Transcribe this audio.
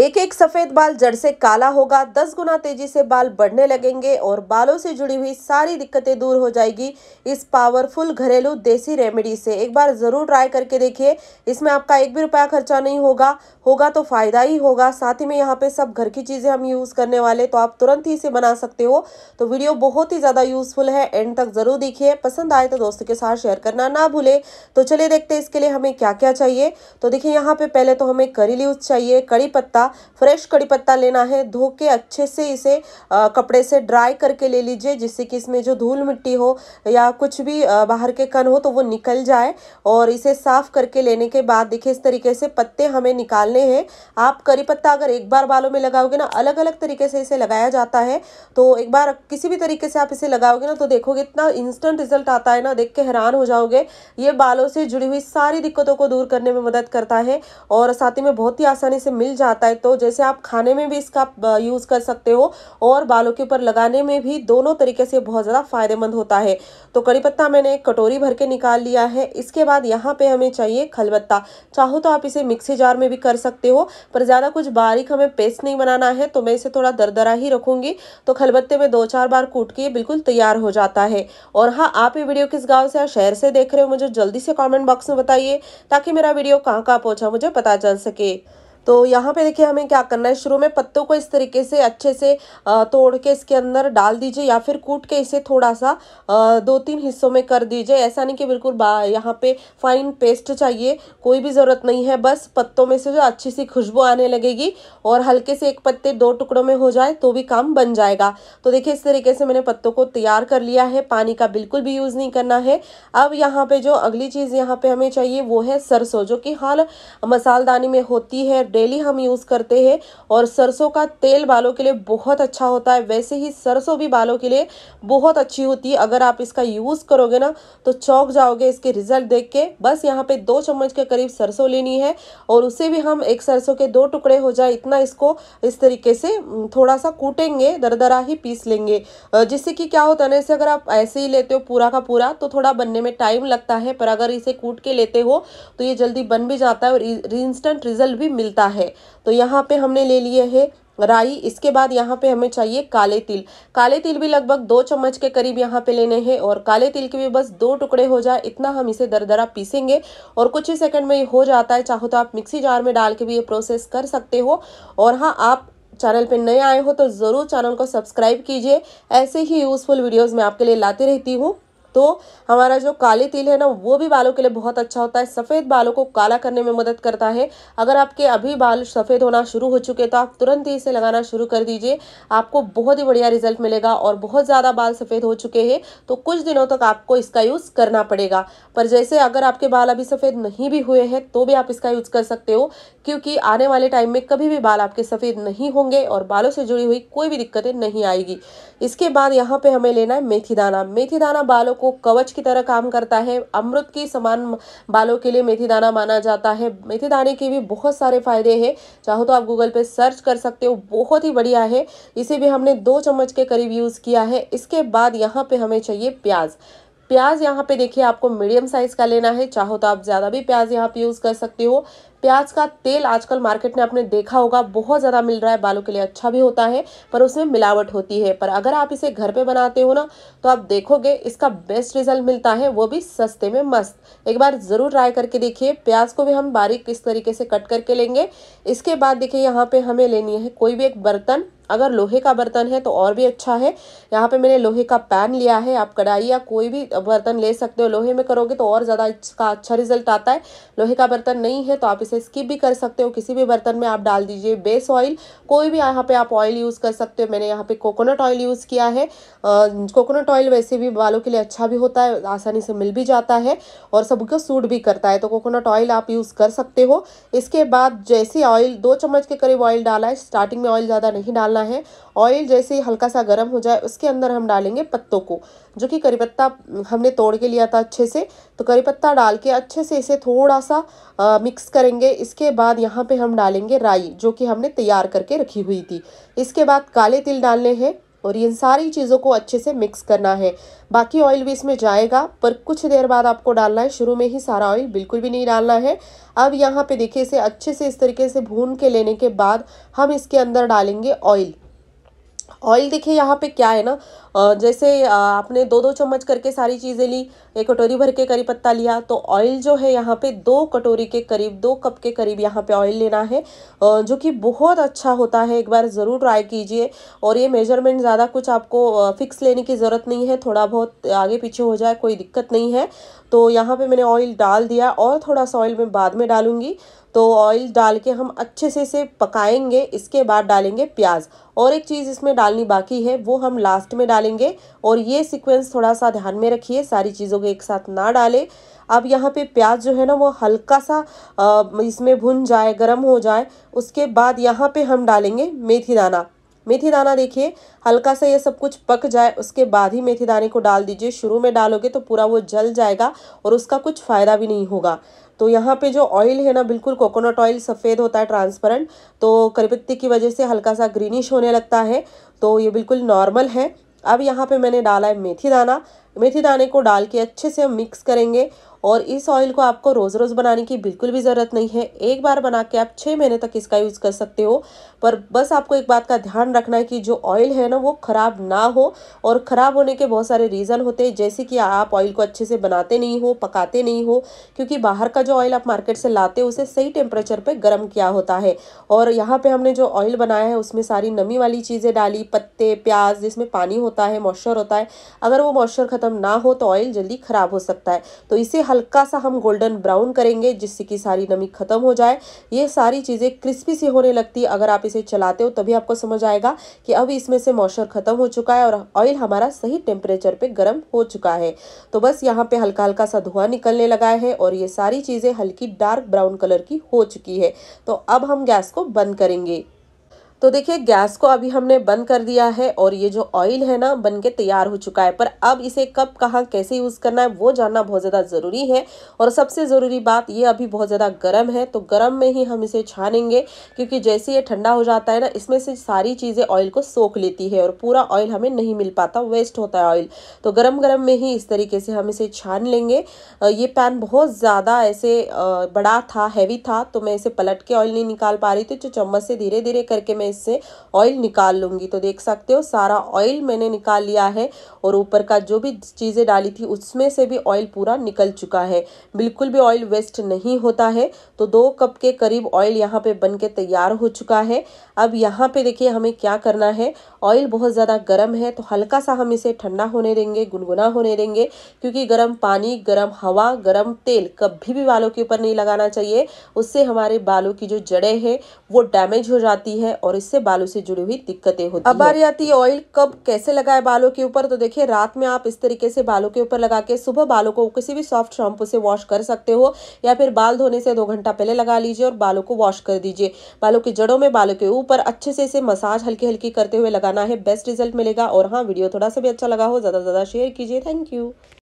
एक एक सफेद बाल जड़ से काला होगा दस गुना तेजी से बाल बढ़ने लगेंगे और बालों से जुड़ी हुई सारी दिक्कतें दूर हो जाएगी इस पावरफुल घरेलू देसी रेमेडी से एक बार ज़रूर ट्राई करके देखिए इसमें आपका एक भी रुपया खर्चा नहीं होगा होगा तो फ़ायदा ही होगा साथ ही में यहाँ पे सब घर की चीज़ें हम यूज़ करने वाले तो आप तुरंत ही इसे बना सकते हो तो वीडियो बहुत ही ज़्यादा यूज़फुल है एंड तक ज़रूर देखिए पसंद आए तो दोस्तों के साथ शेयर करना ना भूले तो चलिए देखते इसके लिए हमें क्या क्या चाहिए तो देखिए यहाँ पर पहले तो हमें करी लीव्स चाहिए कड़ी पत्ता कढ़ीपत्ता फ्रेश पत्ता लेना है धो के अच्छे से इसे आ, कपड़े से ड्राई करके ले लीजिए जिससे कि इसमें जो धूल मिट्टी हो या कुछ भी आ, बाहर के कन हो तो वो निकल जाए और इसे साफ़ करके लेने के बाद देखिए इस तरीके से पत्ते हमें निकालने हैं आप करी पत्ता अगर एक बार बालों में लगाओगे ना अलग अलग तरीके से इसे लगाया जाता है तो एक बार किसी भी तरीके से आप इसे लगाओगे ना तो देखोगे इतना इंस्टेंट रिजल्ट आता है ना देख के हैरान हो जाओगे ये बालों से जुड़ी हुई सारी दिक्कतों को दूर करने में मदद करता है और साथ ही में बहुत ही आसानी से मिल जाता है है तो जैसे आप खाने में भी इसका यूज़ कर सकते हो और बालों के ऊपर लगाने में भी दोनों तरीके से बहुत ज़्यादा फायदेमंद होता है तो कड़ी पत्ता मैंने एक कटोरी भर के निकाल लिया है इसके बाद यहाँ पे हमें चाहिए खलबत्ता चाहो तो आप इसे मिक्सी जार में भी कर सकते हो पर ज़्यादा कुछ बारीक हमें पेस्ट नहीं बनाना है तो मैं इसे थोड़ा दरदरा ही रखूँगी तो खलबत्ते में दो चार बार कूट के बिल्कुल तैयार हो जाता है और हाँ आप ये वीडियो किस गाँव से या शहर से देख रहे हो मुझे जल्दी से कॉमेंट बॉक्स में बताइए ताकि मेरा वीडियो कहाँ कहाँ पहुँचा मुझे पता चल सके तो यहाँ पे देखिए हमें क्या करना है शुरू में पत्तों को इस तरीके से अच्छे से तोड़ के इसके अंदर डाल दीजिए या फिर कूट के इसे थोड़ा सा दो तीन हिस्सों में कर दीजिए ऐसा नहीं कि बिल्कुल यहाँ पे फाइन पेस्ट चाहिए कोई भी ज़रूरत नहीं है बस पत्तों में से जो अच्छी सी खुशबू आने लगेगी और हल्के से एक पत्ते दो टुकड़ों में हो जाए तो भी काम बन जाएगा तो देखिए इस तरीके से मैंने पत्तों को तैयार कर लिया है पानी का बिल्कुल भी यूज़ नहीं करना है अब यहाँ पर जो अगली चीज़ यहाँ पर हमें चाहिए वो है सरसों जो कि हाल मसालदानी में होती है डेली हम यूज़ करते हैं और सरसों का तेल बालों के लिए बहुत अच्छा होता है वैसे ही सरसों भी बालों के लिए बहुत अच्छी होती है अगर आप इसका यूज़ करोगे ना तो चौक जाओगे इसके रिजल्ट देख के बस यहाँ पे दो चम्मच के करीब सरसों लेनी है और उसे भी हम एक सरसों के दो टुकड़े हो जाए इतना इसको इस तरीके से थोड़ा सा कूटेंगे दरदरा ही पीस लेंगे जिससे कि क्या होता है ना इसे अगर आप ऐसे ही लेते हो पूरा का पूरा तो थोड़ा बनने में टाइम लगता है पर अगर इसे कूट के लेते हो तो ये जल्दी बन भी जाता है और इंस्टेंट रिजल्ट भी मिलता होता है तो यहाँ पे हमने ले लिए है राई इसके बाद यहाँ पे हमें चाहिए काले तिल काले तिल भी लगभग दो चम्मच के करीब यहाँ पे लेने हैं और काले तिल के भी बस दो टुकड़े हो जाए इतना हम इसे दरदरा पीसेंगे और कुछ ही सेकंड में ये हो जाता है चाहो तो आप मिक्सी जार में डाल के भी ये प्रोसेस कर सकते हो और हाँ आप चैनल पर नए आए हो तो ज़रूर चैनल को सब्सक्राइब कीजिए ऐसे ही यूज़फुल वीडियोज़ मैं आपके लिए लाते रहती हूँ तो हमारा जो काले तिल है ना वो भी बालों के लिए बहुत अच्छा होता है सफ़ेद बालों को काला करने में मदद करता है अगर आपके अभी बाल सफ़ेद होना शुरू हो चुके तो आप तुरंत ही इसे लगाना शुरू कर दीजिए आपको बहुत ही बढ़िया रिजल्ट मिलेगा और बहुत ज़्यादा बाल सफ़ेद हो चुके हैं तो कुछ दिनों तक आपको इसका यूज़ करना पड़ेगा पर जैसे अगर आपके बाल अभी सफ़ेद नहीं भी हुए हैं तो भी आप इसका यूज़ कर सकते हो क्योंकि आने वाले टाइम में कभी भी बाल आपके सफ़ेद नहीं होंगे और बालों से जुड़ी हुई कोई भी दिक्कतें नहीं आएगी इसके बाद यहाँ पे हमें लेना है मेथी दाना मेथी दाना बालों को कवच की तरह काम करता है अमृत के समान बालों के लिए मेथी दाना माना जाता है मेथी दाने के भी बहुत सारे फायदे हैं चाहो तो आप गूगल पे सर्च कर सकते हो बहुत ही बढ़िया है इसे भी हमने दो चम्मच के करीब यूज़ किया है इसके बाद यहाँ पे हमें चाहिए प्याज प्याज यहाँ पे देखिए आपको मीडियम साइज का लेना है चाहो तो आप ज़्यादा भी प्याज यहाँ पे यूज़ कर सकते हो प्याज का तेल आजकल मार्केट में आपने देखा होगा बहुत ज़्यादा मिल रहा है बालों के लिए अच्छा भी होता है पर उसमें मिलावट होती है पर अगर आप इसे घर पे बनाते हो ना तो आप देखोगे इसका बेस्ट रिजल्ट मिलता है वो भी सस्ते में मस्त एक बार ज़रूर ट्राई करके देखिए प्याज को भी हम बारीक किस तरीके से कट करके लेंगे इसके बाद देखिए यहाँ पर हमें लेनी है कोई भी एक बर्तन अगर लोहे का बर्तन है तो और भी अच्छा है यहाँ पे मैंने लोहे का पैन लिया है आप कढ़ाई या कोई भी बर्तन ले सकते हो लोहे में करोगे तो और ज़्यादा इसका अच्छा रिजल्ट आता है लोहे का बर्तन नहीं है तो आप इसे स्किप भी कर सकते हो किसी भी बर्तन में आप डाल दीजिए बेस ऑयल कोई भी यहाँ पर आप ऑयल यूज़ कर सकते हो मैंने यहाँ पर कोकोनट ऑयल यूज़ किया है कोकोनट ऑयल वैसे भी बालों के लिए अच्छा भी होता है आसानी से मिल भी जाता है और सबको सूट भी करता है तो कोकोनट ऑयल आप यूज़ कर सकते हो इसके बाद जैसे ऑयल दो चम्मच के करीब ऑयल डाला है स्टार्टिंग में ऑयल ज़्यादा नहीं डालना करना है ऑयल जैसे ही हल्का सा गर्म हो जाए उसके अंदर हम डालेंगे पत्तों को जो कि करी पत्ता हमने तोड़ के लिया था अच्छे से तो करी पत्ता डाल के अच्छे से इसे थोड़ा सा आ, मिक्स करेंगे इसके बाद यहाँ पे हम डालेंगे राई जो कि हमने तैयार करके रखी हुई थी इसके बाद काले तिल डालने हैं और इन सारी चीज़ों को अच्छे से मिक्स करना है बाकी ऑयल भी इसमें जाएगा पर कुछ देर बाद आपको डालना है शुरू में ही सारा ऑयल बिल्कुल भी नहीं डालना है अब यहाँ पे देखिए इसे अच्छे से इस तरीके से भून के लेने के बाद हम इसके अंदर डालेंगे ऑयल ऑयल देखिए यहाँ पे क्या है ना जैसे आपने दो दो चम्मच करके सारी चीज़ें ली एक कटोरी भर के करी पत्ता लिया तो ऑयल जो है यहाँ पे दो कटोरी के करीब दो कप के करीब यहाँ पे ऑयल लेना है जो कि बहुत अच्छा होता है एक बार ज़रूर ट्राई कीजिए और ये मेजरमेंट ज़्यादा कुछ आपको फिक्स लेने की ज़रूरत नहीं है थोड़ा बहुत आगे पीछे हो जाए कोई दिक्कत नहीं है तो यहाँ पर मैंने ऑयल डाल दिया और थोड़ा सा ऑयल मैं बाद में डालूँगी तो ऑयल डाल के हम अच्छे से इसे पकाएंगे इसके बाद डालेंगे प्याज और एक चीज़ इसमें डालनी बाकी है वो हम लास्ट में डाल डालेंगे और ये सीक्वेंस थोड़ा सा ध्यान में रखिए सारी चीज़ों को एक साथ ना डालें अब यहाँ पे प्याज जो है ना वो हल्का सा इसमें भुन जाए गर्म हो जाए उसके बाद यहाँ पे हम डालेंगे मेथी दाना मेथी दाना देखिए हल्का सा ये सब कुछ पक जाए उसके बाद ही मेथी दाने को डाल दीजिए शुरू में डालोगे तो पूरा वो जल जाएगा और उसका कुछ फ़ायदा भी नहीं होगा तो यहाँ पे जो ऑयल है ना बिल्कुल कोकोनट ऑयल सफ़ेद होता है ट्रांसपेरेंट तो करीपत्ती की वजह से हल्का सा ग्रीनिश होने लगता है तो ये बिल्कुल नॉर्मल है अब यहाँ पे मैंने डाला है मेथी दाना मेथी दाने को डाल के अच्छे से हम मिक्स करेंगे और इस ऑयल को आपको रोज़ रोज़ बनाने की बिल्कुल भी ज़रूरत नहीं है एक बार बना के आप छः महीने तक इसका यूज़ कर सकते हो पर बस आपको एक बात का ध्यान रखना है कि जो ऑयल है ना वो ख़राब ना हो और ख़राब होने के बहुत सारे रीज़न होते हैं जैसे कि आप ऑयल को अच्छे से बनाते नहीं हो पकाते नहीं हो क्योंकि बाहर का जो ऑयल आप मार्केट से लाते हो उसे सही टेम्परेचर पर गर्म किया होता है और यहाँ पर हमने जो ऑयल बनाया है उसमें सारी नमी वाली चीज़ें डाली पत्ते प्याज जिसमें पानी होता है मॉइस्चर होता है अगर वो मॉइस्चर ख़त्म ना हो तो ऑयल जल्दी ख़राब हो सकता है तो इसे हल्का सा हम गोल्डन ब्राउन करेंगे जिससे कि सारी नमी खत्म हो जाए ये सारी चीज़ें क्रिस्पी सी होने लगती है अगर आप इसे चलाते हो तभी आपको समझ आएगा कि अब इसमें से मॉइस्चर खत्म हो चुका है और ऑयल हमारा सही टेम्परेचर पर गर्म हो चुका है तो बस यहाँ पर हल्का हल्का सा धुआं निकलने लगा है और ये सारी चीज़ें हल्की डार्क ब्राउन कलर की हो चुकी है तो अब हम गैस को बंद करेंगे तो देखिए गैस को अभी हमने बंद कर दिया है और ये जो ऑयल है ना बन के तैयार हो चुका है पर अब इसे कब कहाँ कैसे यूज़ करना है वो जानना बहुत ज़्यादा ज़रूरी है और सबसे ज़रूरी बात ये अभी बहुत ज़्यादा गर्म है तो गर्म में ही हम इसे छानेंगे क्योंकि जैसे ये ठंडा हो जाता है ना इसमें से सारी चीज़ें ऑयल को सोख लेती है और पूरा ऑयल हमें नहीं मिल पाता वेस्ट होता है ऑयल तो गर्म गर्म में ही इस तरीके से हम इसे छान लेंगे ये पैन बहुत ज़्यादा ऐसे बड़ा था हैवी था तो मैं इसे पलट के ऑयल नहीं निकाल पा रही थी तो चम्मच से धीरे धीरे करके मैं इससे ऑयल निकाल लूँगी तो देख सकते हो सारा ऑयल मैंने निकाल लिया है और ऊपर का जो भी चीज़ें डाली थी उसमें से भी ऑयल पूरा निकल चुका है बिल्कुल भी ऑयल वेस्ट नहीं होता है तो दो कप के करीब ऑयल यहाँ पर बन तैयार हो चुका है अब यहाँ पर देखिए हमें क्या करना है ऑयल बहुत ज़्यादा गर्म है तो हल्का सा हम इसे ठंडा होने देंगे गुनगुना होने देंगे क्योंकि गर्म पानी गर्म हवा गर्म तेल कभी भी बालों के ऊपर नहीं लगाना चाहिए उससे हमारे बालों की जो जड़ें हैं वो डैमेज हो जाती है और इससे बालों से जुड़ी हुई दिक्कतें होती अब है ऑयल कब कैसे लगाए बालों के ऊपर तो देखिए रात में आप इस तरीके से बालों के ऊपर लगा के सुबह बालों को किसी भी सॉफ्ट शैम्पू से वॉश कर सकते हो या फिर बाल धोने से दो घंटा पहले लगा लीजिए और बालों को वॉश कर दीजिए बालों की जड़ों में बालों के ऊपर अच्छे से इसे मसाज हल्की हल्की करते हुए लगाना है बेस्ट रिजल्ट मिलेगा और हाँ वीडियो थोड़ा सा भी अच्छा लगा हो ज़्यादा से ज़्यादा शेयर कीजिए थैंक यू